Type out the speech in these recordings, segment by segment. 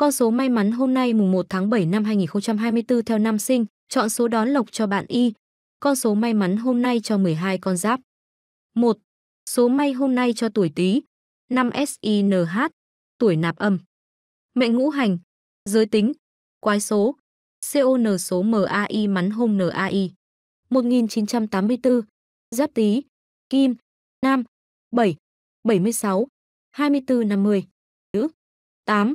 Con số may mắn hôm nay mùng 1 tháng 7 năm 2024 theo năm sinh, chọn số đón lộc cho bạn Y. Con số may mắn hôm nay cho 12 con giáp. 1. Số may hôm nay cho tuổi Tý, năm SINH, tuổi nạp âm. Mệnh ngũ hành, giới tính, quái số, CON số MAI mắn hôm NAI. 1984, Giáp Tý, Kim, Nam, 7, 76, 24 50, Nữ, 8,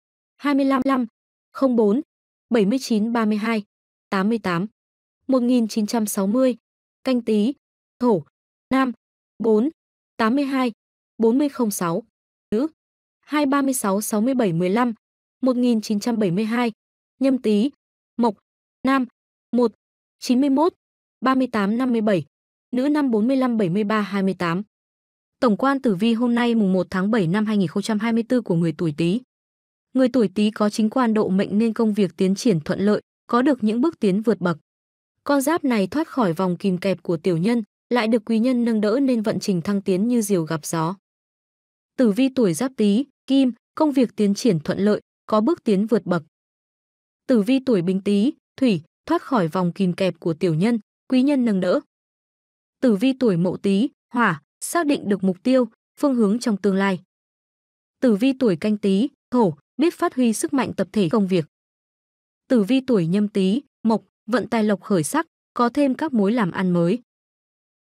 25 04 79 32 88 1960 canh tý thổ nam 4 82 4006 nữ 236 67 15 1972 nhâm tý mộc nam 1 91 38 57 nữ năm 45 73 28 Tổng quan tử vi hôm nay mùng 1 tháng 7 năm 2024 của người tuổi Tý. Người tuổi Tý có chính quan độ mệnh nên công việc tiến triển thuận lợi, có được những bước tiến vượt bậc. Con giáp này thoát khỏi vòng kìm kẹp của tiểu nhân, lại được quý nhân nâng đỡ nên vận trình thăng tiến như diều gặp gió. Tử vi tuổi Giáp Tý, Kim, công việc tiến triển thuận lợi, có bước tiến vượt bậc. Tử vi tuổi bình Tý, Thủy, thoát khỏi vòng kìm kẹp của tiểu nhân, quý nhân nâng đỡ. Tử vi tuổi Mậu Tý, Hỏa, xác định được mục tiêu, phương hướng trong tương lai. Tử vi tuổi Canh Tý, Thổ, biết phát huy sức mạnh tập thể công việc. Tử vi tuổi nhâm tý, mộc, vận tài lộc khởi sắc, có thêm các mối làm ăn mới.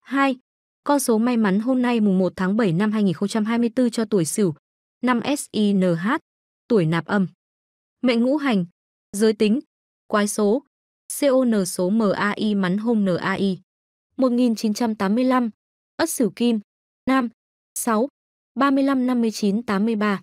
2. Con số may mắn hôm nay mùng 1 tháng 7 năm 2024 cho tuổi Sửu, năm SINH, tuổi nạp âm. Mệnh ngũ hành, giới tính, quái số, CON số MAI mắn hôm NAI. 1985, Ất Sửu Kim, Nam, 6, 35 59 83.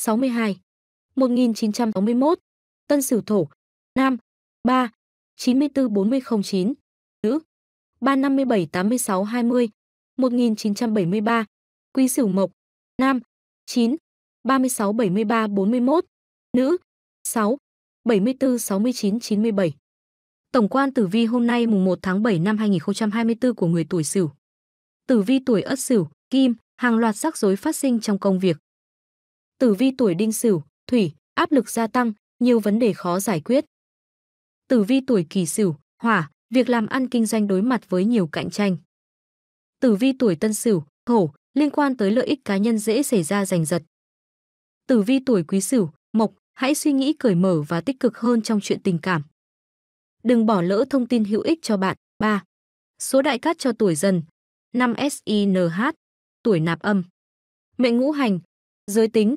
62. 1961. Tân Sửu Thổ. Nam. 3. 944009. Nữ. 3578620. 1973. Quý Sửu Mộc. Nam. 9. 367341. Nữ. 6. 746997. Tổng quan tử vi hôm nay mùng 1 tháng 7 năm 2024 của người tuổi Sửu. Tử vi tuổi Ất Sửu, Kim, hàng loạt rắc rối phát sinh trong công việc, tử vi tuổi đinh sửu, thủy, áp lực gia tăng, nhiều vấn đề khó giải quyết. Tử vi tuổi kỷ sửu, hỏa, việc làm ăn kinh doanh đối mặt với nhiều cạnh tranh. Tử vi tuổi tân sửu, thổ, liên quan tới lợi ích cá nhân dễ xảy ra giành giật. Tử vi tuổi quý sửu, mộc, hãy suy nghĩ cởi mở và tích cực hơn trong chuyện tình cảm. Đừng bỏ lỡ thông tin hữu ích cho bạn. 3. Số đại cát cho tuổi dần. 5 SINH, tuổi nạp âm. Mệnh ngũ hành, giới tính,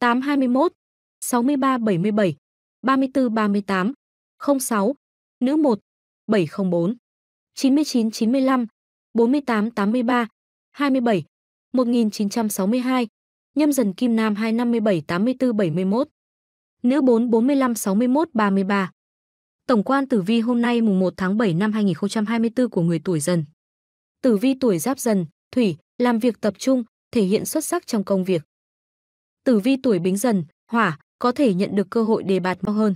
821, 6377, 3438, 06, nữ 1, 704, 9995, 4883, 27, 1962, nhâm dần kim nam 257 84 71, nữ 4 45 61 33. Tổng quan tử vi hôm nay mùng 1 tháng 7 năm 2024 của người tuổi dần. Tử vi tuổi giáp dần, thủy, làm việc tập trung, thể hiện xuất sắc trong công việc. Tử vi tuổi Bính Dần, Hỏa, có thể nhận được cơ hội đề bạt mau hơn.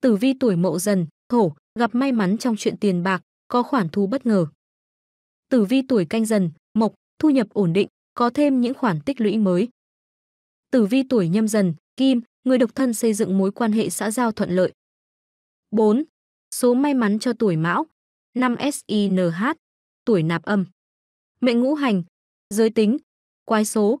Tử vi tuổi Mậu Dần, Thổ, gặp may mắn trong chuyện tiền bạc, có khoản thu bất ngờ. Tử vi tuổi Canh Dần, Mộc, thu nhập ổn định, có thêm những khoản tích lũy mới. Tử vi tuổi Nhâm Dần, Kim, người độc thân xây dựng mối quan hệ xã giao thuận lợi. 4. Số may mắn cho tuổi Mão, năm SINH, tuổi nạp âm. Mệnh ngũ hành, giới tính, quái số,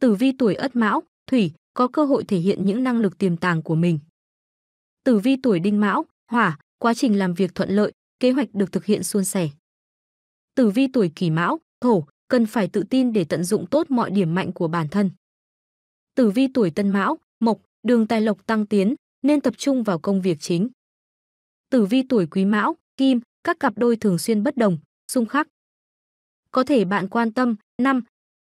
Tử vi tuổi Ất Mão, Thủy, có cơ hội thể hiện những năng lực tiềm tàng của mình. Tử vi tuổi Đinh Mão, Hỏa, quá trình làm việc thuận lợi, kế hoạch được thực hiện suôn sẻ. Tử vi tuổi Kỷ Mão, Thổ, cần phải tự tin để tận dụng tốt mọi điểm mạnh của bản thân. Tử vi tuổi Tân Mão, Mộc, đường tài lộc tăng tiến, nên tập trung vào công việc chính. Tử vi tuổi Quý Mão, Kim, các cặp đôi thường xuyên bất đồng, xung khắc. Có thể bạn quan tâm, năm,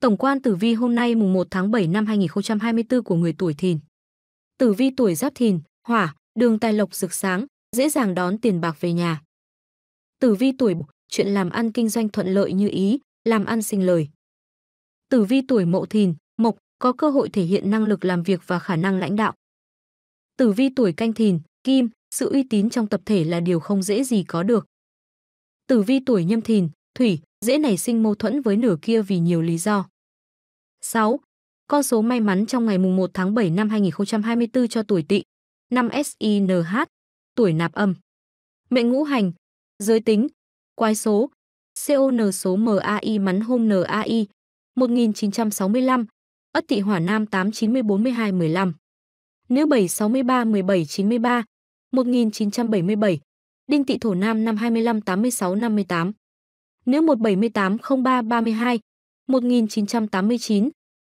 Tổng quan tử vi hôm nay mùng 1 tháng 7 năm 2024 của người tuổi Thìn. Tử vi tuổi Giáp Thìn, Hỏa, đường tài lộc rực sáng, dễ dàng đón tiền bạc về nhà. Tử vi tuổi Bù, chuyện làm ăn kinh doanh thuận lợi như ý, làm ăn sinh lời. Tử vi tuổi Mậu Thìn, Mộc, có cơ hội thể hiện năng lực làm việc và khả năng lãnh đạo. Tử vi tuổi Canh Thìn, Kim, sự uy tín trong tập thể là điều không dễ gì có được. Tử vi tuổi Nhâm Thìn, Thủy, dễ nảy sinh mâu thuẫn với nửa kia vì nhiều lý do. 6. Con số may mắn trong ngày mùng 1 tháng 7 năm 2024 cho tuổi Tỵ. 5 SINH, tuổi nạp âm. Mệnh ngũ hành, giới tính, quái số, CON số MAI mắn hôm NAI 1965, Ất Tỵ Hỏa Nam 8904215. Nữ 7631793, 1977, Đinh Tỵ Thổ Nam năm 25 86 58. Nữ 1780332, 1989,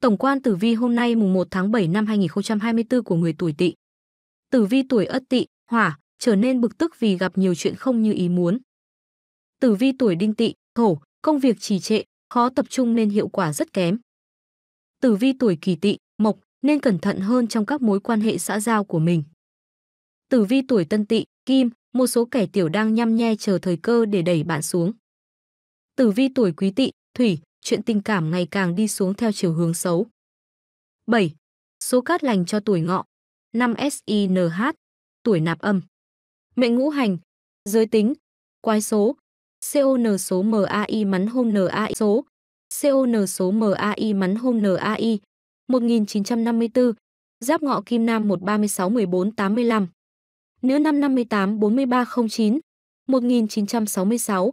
Tổng quan tử vi hôm nay mùng 1 tháng 7 năm 2024 của người tuổi Tỵ. Tử vi tuổi Ất Tỵ, Hỏa, trở nên bực tức vì gặp nhiều chuyện không như ý muốn. Tử vi tuổi Đinh Tỵ, Thổ, công việc trì trệ, khó tập trung nên hiệu quả rất kém. Tử vi tuổi Kỷ Tỵ, Mộc, nên cẩn thận hơn trong các mối quan hệ xã giao của mình. Tử vi tuổi Tân Tỵ, Kim, một số kẻ tiểu đang nhăm nhe chờ thời cơ để đẩy bạn xuống. Tử vi tuổi Quý Tỵ, Thủy, chuyện tình cảm ngày càng đi xuống theo chiều hướng xấu. 7. Số cát lành cho tuổi ngọ 5 SINH, tuổi nạp âm. Mệnh ngũ hành, giới tính, quái số, CON số MAI mắn hôm NAI số, CON số MAI mắn hôm NAI, 1954, Giáp Ngọ Kim Nam 136 14 85. Nữ năm 58 43 09, 1966,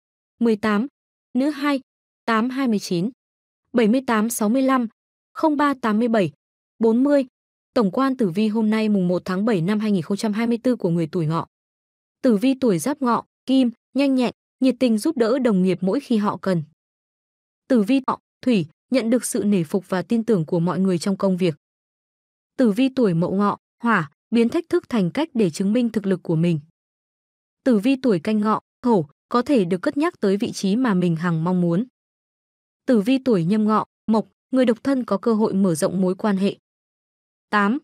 18, nữ 2, 829, 7865, 0387, 40. Tổng quan tử vi hôm nay mùng 1 tháng 7 năm 2024 của người tuổi ngọ. Tử vi tuổi giáp ngọ, kim, nhanh nhẹn, nhiệt tình giúp đỡ đồng nghiệp mỗi khi họ cần. Tử vi ngọ thủy, nhận được sự nể phục và tin tưởng của mọi người trong công việc. Tử vi tuổi mậu ngọ, hỏa, biến thách thức thành cách để chứng minh thực lực của mình. Tử vi tuổi canh ngọ, thổ, có thể được cất nhắc tới vị trí mà mình hằng mong muốn. Tử vi tuổi nhâm ngọ, mộc, người độc thân có cơ hội mở rộng mối quan hệ. 8.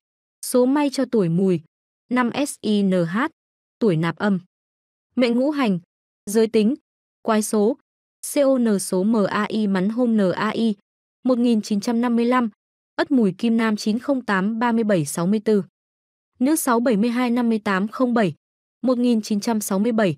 Số may cho tuổi mùi, năm SINH, tuổi nạp âm. Mệnh ngũ hành, giới tính, quái số, CON số MAI mắn hôm NAI, 1955, Ất Mùi Kim Nam 908 37 64. Nữ 672 58 07, 1967,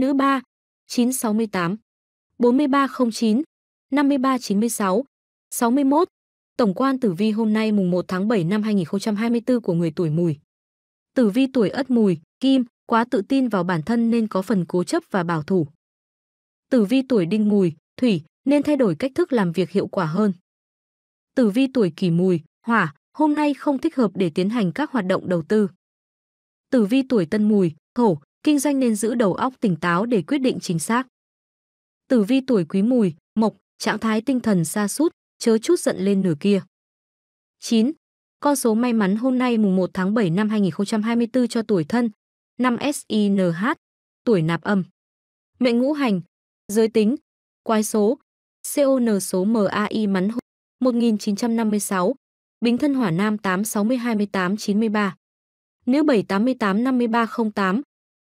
nữ 3, 968, 4309, 5396, 61. Tổng quan tử vi hôm nay mùng 1 tháng 7 năm 2024 của người tuổi mùi. Tử vi tuổi ất mùi, kim, quá tự tin vào bản thân nên có phần cố chấp và bảo thủ. Tử vi tuổi đinh mùi, thủy, nên thay đổi cách thức làm việc hiệu quả hơn. Tử vi tuổi kỷ mùi, hỏa, hôm nay không thích hợp để tiến hành các hoạt động đầu tư. Tử vi tuổi tân mùi, thổ, kinh doanh nên giữ đầu óc tỉnh táo để quyết định chính xác. Tử vi tuổi quý mùi, mộc, trạng thái tinh thần xa sút, chớ chút giận lên nửa kia. 9. Con số may mắn hôm nay mùng 1 tháng 7 năm 2024 cho tuổi thân, năm SINH, tuổi nạp âm. Mệnh ngũ hành, giới tính, quái số, CON số MAI mắn 1956, Bính thân hỏa nam nếu 8602893. Nữ 7885308,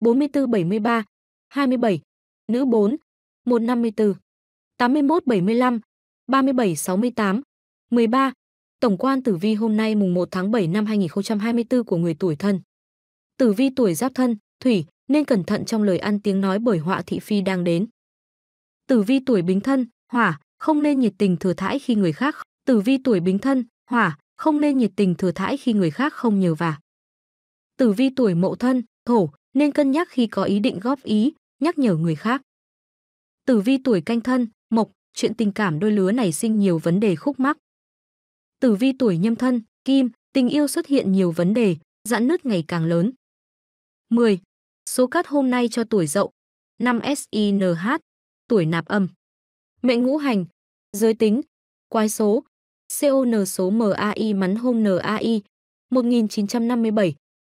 4473, 27, nữ 4, 154, 8175, 3768, 13. Tổng quan tử vi hôm nay mùng 1 tháng 7 năm 2024 của người tuổi thân. Tử vi tuổi giáp thân, thủy, nên cẩn thận trong lời ăn tiếng nói bởi họa thị phi đang đến. Tử vi tuổi bính thân, hỏa, không nên nhiệt tình thừa thãi khi người khác. Tử vi tuổi bính thân, hỏa, không nên nhiệt tình thừa thãi khi người khác không nhờ vả. Tử vi tuổi mậu thân, thổ, nên cân nhắc khi có ý định góp ý, nhắc nhở người khác. Tử vi tuổi canh thân, mộc, chuyện tình cảm đôi lứa này sinh nhiều vấn đề khúc mắc. Tử vi tuổi nhâm thân, kim, tình yêu xuất hiện nhiều vấn đề, giãn nứt ngày càng lớn. 10. Số cát hôm nay cho tuổi dậu, năm SINH, tuổi nạp âm. Mệnh ngũ hành, giới tính, quái số, CON số MAI mắn hôm NAI, 1957,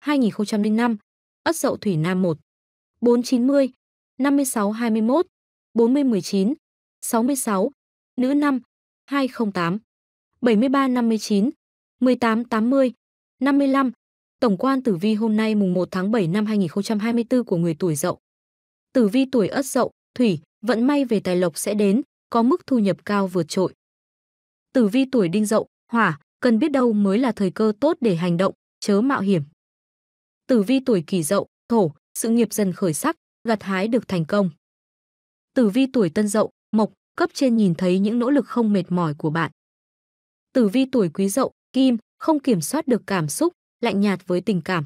2005, Ất Dậu Thủy Nam 1, 490, 5621, 4019, 66, nữ 5, 208, 7359, 1880, 55, tổng quan tử vi hôm nay mùng 1 tháng 7 năm 2024 của người tuổi Dậu. Tử vi tuổi Ất Dậu, Thủy, vận may về tài lộc sẽ đến, có mức thu nhập cao vượt trội. Tử vi tuổi Đinh Dậu, Hỏa, cần biết đâu mới là thời cơ tốt để hành động, chớ mạo hiểm. Tử Vi tuổi Kỷ Dậu, Thổ, sự nghiệp dần khởi sắc, gặt hái được thành công. Tử Vi tuổi Tân Dậu, Mộc, cấp trên nhìn thấy những nỗ lực không mệt mỏi của bạn. Tử Vi tuổi Quý Dậu, Kim, không kiểm soát được cảm xúc, lạnh nhạt với tình cảm.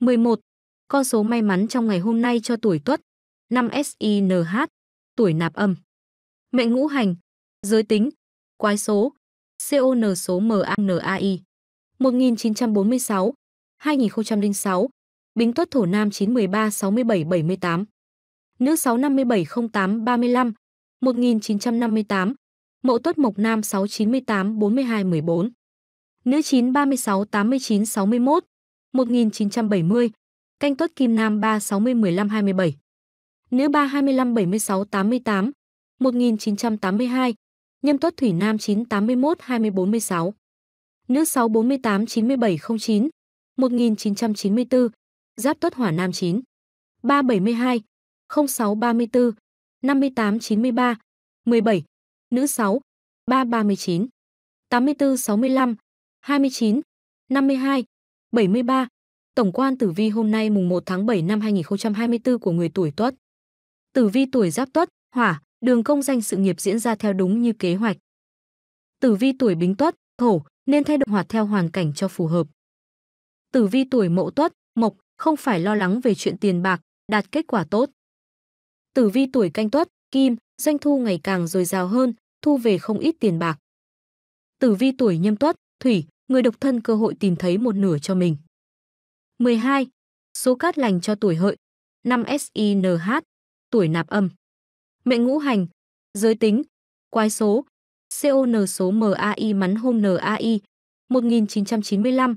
11. Con số may mắn trong ngày hôm nay cho tuổi Tuất, năm SINH, tuổi nạp âm. Mệnh ngũ hành, giới tính, quái số, CON số MANAI. 1946, 2006, Bính Tuất Thổ Nam 913 67 78, Nữ 6 57 08 35, 1958, Mậu Tuất Mộc Nam 698 42 14, Nữ 9 36 89 61, 1970, Canh Tuất Kim Nam 3 60 15 27, Nữ 3 25 76 88, 1982, Nhâm Tuất Thủy Nam 981 2046, Nữ 648 9709, 1994, Giáp Tuất Hỏa Nam 9, 372, 0634, 5893, 17, nữ 6, 339, 8465, 29, 52, 73. Tổng quan tử vi hôm nay mùng 1 tháng 7 năm 2024 của người tuổi Tuất. Tử vi tuổi Giáp Tuất, Hỏa, đường công danh sự nghiệp diễn ra theo đúng như kế hoạch. Tử vi tuổi Bính Tuất, Thổ, nên thay đổi hoạt theo hoàn cảnh cho phù hợp. Tử vi tuổi mậu tuất, mộc, không phải lo lắng về chuyện tiền bạc, đạt kết quả tốt. Tử vi tuổi canh tuất, kim, doanh thu ngày càng dồi dào hơn, thu về không ít tiền bạc. Tử vi tuổi nhâm tuất, thủy, người độc thân cơ hội tìm thấy một nửa cho mình. 12. Số cát lành cho tuổi hợi, năm SINH, tuổi nạp âm. Mệnh ngũ hành, giới tính, quái số, CON số MAI mắn hôm NAI, 1995,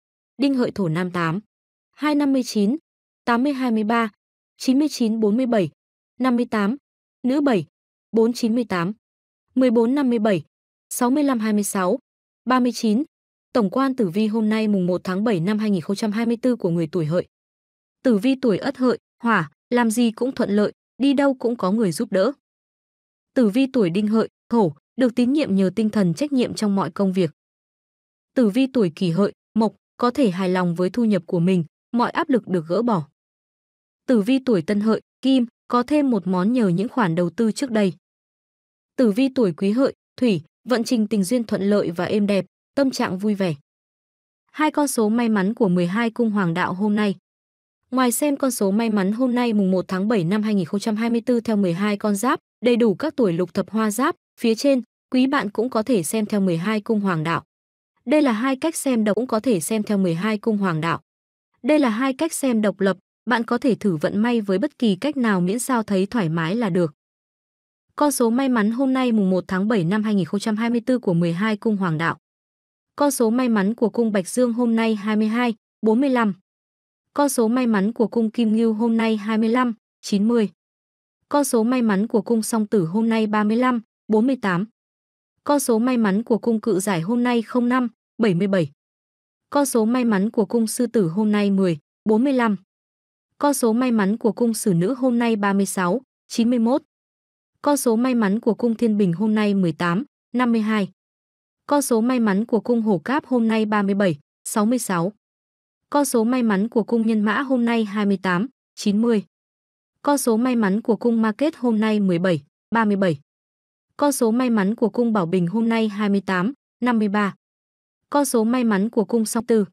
Đinh Hợi Thổ Nam 8, 259, 8023, 9947, 58, nữ 7, 498, 1457, 6526, 39. Tổng quan tử vi hôm nay mùng 1 tháng 7 năm 2024 của người tuổi hợi. Tử vi tuổi ất hợi, hỏa, làm gì cũng thuận lợi, đi đâu cũng có người giúp đỡ. Tử vi tuổi đinh hợi, thổ, được tín nhiệm nhờ tinh thần trách nhiệm trong mọi công việc. Tử vi tuổi kỷ hợi, mộc, có thể hài lòng với thu nhập của mình, mọi áp lực được gỡ bỏ. Tử vi tuổi Tân Hợi, Kim, có thêm một món nhờ những khoản đầu tư trước đây. Tử vi tuổi Quý Hợi, Thủy, vận trình tình duyên thuận lợi và êm đẹp, tâm trạng vui vẻ. Hai con số may mắn của 12 cung hoàng đạo hôm nay. Ngoài xem con số may mắn hôm nay mùng 1 tháng 7 năm 2024 theo 12 con giáp, đầy đủ các tuổi lục thập hoa giáp, phía trên, quý bạn cũng có thể xem theo 12 cung hoàng đạo. Đây là hai cách xem độc cũng có thể xem theo 12 cung hoàng đạo. Đây là hai cách xem độc lập, bạn có thể thử vận may với bất kỳ cách nào miễn sao thấy thoải mái là được. Con số may mắn hôm nay mùng 1 tháng 7 năm 2024 của 12 cung hoàng đạo. Con số may mắn của cung Bạch Dương hôm nay 22, 45. Con số may mắn của cung Kim Ngưu hôm nay 25, 90. Con số may mắn của cung Song Tử hôm nay 35, 48. Con số may mắn của cung cự giải hôm nay 05, 77. Con số may mắn của cung sư tử hôm nay 10, 45. Con số may mắn của cung sử nữ hôm nay 36, 91. Con số may mắn của cung thiên bình hôm nay 18, 52. Con số may mắn của cung hổ cáp hôm nay 37, 66. Con số may mắn của cung nhân mã hôm nay 28, 90. Con số may mắn của cung market hôm nay 17, 37. Con số may mắn của cung Bảo Bình hôm nay 28, 53. Con số may mắn của cung Song Tử